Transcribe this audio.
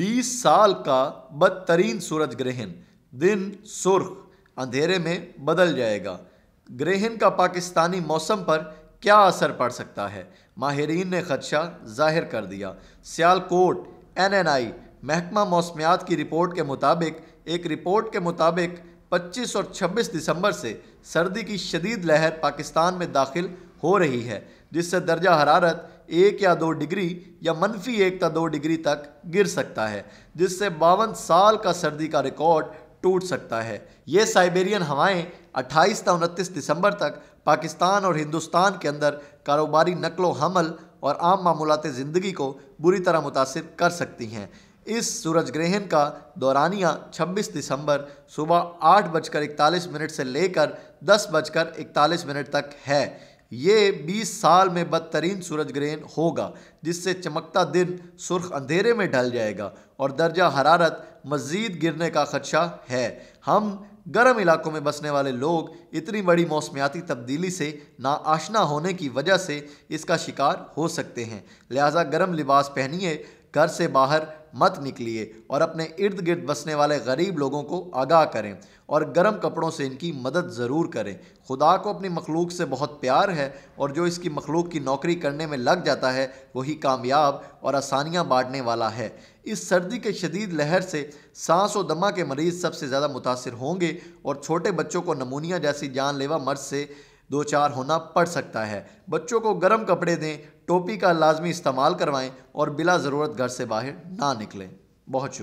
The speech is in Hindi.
20 साल का बदतरीन सूरज ग्रहण दिन सुर्ख अंधेरे में बदल जाएगा ग्रहण का पाकिस्तानी मौसम पर क्या असर पड़ सकता है माहरीन ने खदशा जाहिर कर दिया सियालकोट एन एन आई महकमा मौसमियात की रिपोर्ट के मुताबिक एक रिपोर्ट के मुताबिक 25 और 26 दिसंबर से सर्दी की शदीद लहर पाकिस्तान में दाखिल हो रही है जिससे दर्जा हरारत एक या दो डिग्री या मनफी एक या दो डिग्री तक गिर सकता है जिससे बावन साल का सर्दी का रिकॉर्ड टूट सकता है ये साइबेरियन हवाएं 28 या उनतीस दिसंबर तक पाकिस्तान और हिंदुस्तान के अंदर कारोबारी नकलो हमल और आम मामूलत ज़िंदगी को बुरी तरह मुतासर कर सकती हैं इस सूरज ग्रहण का दौरानिया 26 दिसंबर सुबह आठ बजकर इकतालीस मिनट से लेकर दस बजकर इकतालीस मिनट तक है ये 20 साल में बदतरीन सूरज ग्रहण होगा जिससे चमकता दिन सुर्ख अंधेरे में ढल जाएगा और दर्जा हरारत मज़ीद गिरने का खदशा है हम गर्म इलाकों में बसने वाले लोग इतनी बड़ी मौसमियाती तब्दीली से नाआशना होने की वजह से इसका शिकार हो सकते हैं लिहाजा गर्म लिबास पहनिए घर से बाहर मत निकलिए और अपने इर्द गिर्द बसने वाले गरीब लोगों को आगाह करें और गर्म कपड़ों से इनकी मदद ज़रूर करें खुदा को अपनी मखलूक से बहुत प्यार है और जो इसकी मखलूक की नौकरी करने में लग जाता है वही कामयाब और आसानियाँ बांटने वाला है इस सर्दी के शदीद लहर से सांस और दमा के मरीज़ सबसे ज़्यादा मुतासर होंगे और छोटे बच्चों को नमूनिया जैसी जानलेवा मर्ज से दो चार होना पड़ सकता है बच्चों को गर्म कपड़े दें टोपी का लाजमी इस्तेमाल करवाएं और बिला ज़रूरत घर से बाहर ना निकलें बहुत